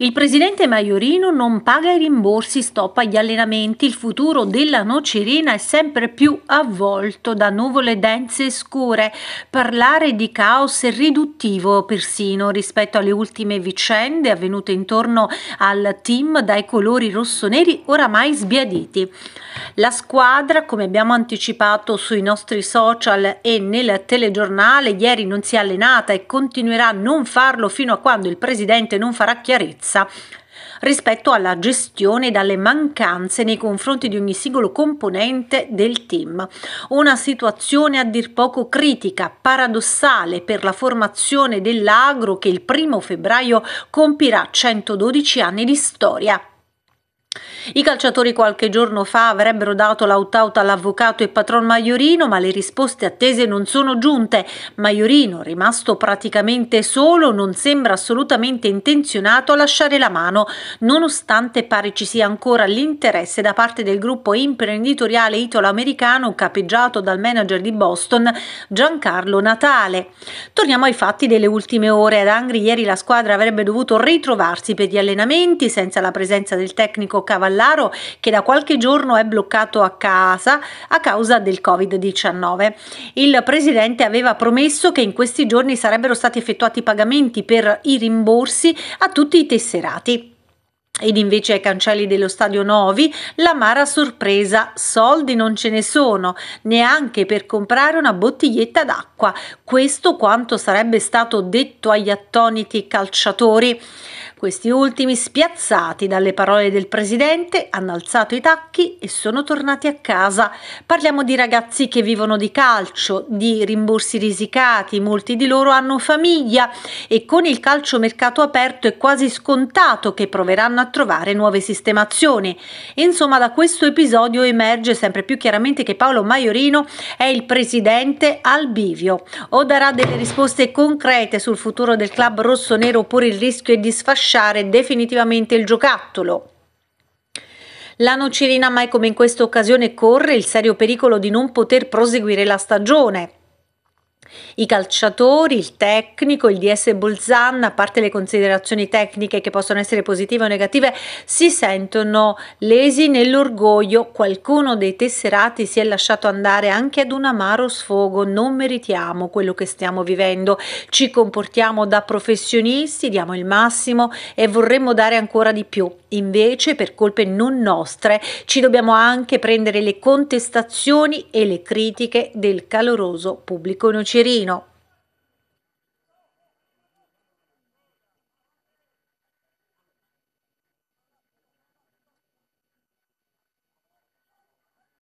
Il presidente Maiorino non paga i rimborsi, stoppa gli allenamenti. Il futuro della Nocerina è sempre più avvolto da nuvole dense e scure. Parlare di caos è riduttivo persino rispetto alle ultime vicende avvenute intorno al team dai colori rossoneri oramai sbiaditi. La squadra, come abbiamo anticipato sui nostri social e nel telegiornale, ieri non si è allenata e continuerà a non farlo fino a quando il presidente non farà chiarezza sicurezza rispetto alla gestione dalle mancanze nei confronti di ogni singolo componente del team. Una situazione a dir poco critica, paradossale per la formazione dell'agro che il primo febbraio compirà 112 anni di storia. I calciatori qualche giorno fa avrebbero dato l'aut out all'avvocato e patron Maiorino, ma le risposte attese non sono giunte. Maiorino, rimasto praticamente solo, non sembra assolutamente intenzionato a lasciare la mano, nonostante pare ci sia ancora l'interesse da parte del gruppo imprenditoriale italo-americano capeggiato dal manager di Boston Giancarlo Natale. Torniamo ai fatti delle ultime ore. Ad Angri ieri la squadra avrebbe dovuto ritrovarsi per gli allenamenti senza la presenza del tecnico Cavallari Gallaro che da qualche giorno è bloccato a casa a causa del Covid-19. Il presidente aveva promesso che in questi giorni sarebbero stati effettuati pagamenti per i rimborsi a tutti i tesserati. Ed invece ai cancelli dello stadio Novi la mara sorpresa, soldi non ce ne sono, neanche per comprare una bottiglietta d'acqua. Questo quanto sarebbe stato detto agli attoniti calciatori. Questi ultimi, spiazzati dalle parole del presidente, hanno alzato i tacchi e sono tornati a casa. Parliamo di ragazzi che vivono di calcio, di rimborsi risicati, molti di loro hanno famiglia e con il calcio mercato aperto è quasi scontato che proveranno a trovare nuove sistemazioni. Insomma, da questo episodio emerge sempre più chiaramente che Paolo Maiorino è il presidente al bivio. O darà delle risposte concrete sul futuro del club rosso-nero oppure il rischio è di sfasciare lasciare definitivamente il giocattolo. La Nocirina mai come in questa occasione corre il serio pericolo di non poter proseguire la stagione. I calciatori, il tecnico, il DS Bolzan, a parte le considerazioni tecniche che possono essere positive o negative, si sentono lesi nell'orgoglio. Qualcuno dei tesserati si è lasciato andare anche ad un amaro sfogo. Non meritiamo quello che stiamo vivendo. Ci comportiamo da professionisti, diamo il massimo e vorremmo dare ancora di più. Invece, per colpe non nostre, ci dobbiamo anche prendere le contestazioni e le critiche del caloroso pubblico in Occidente. Cirino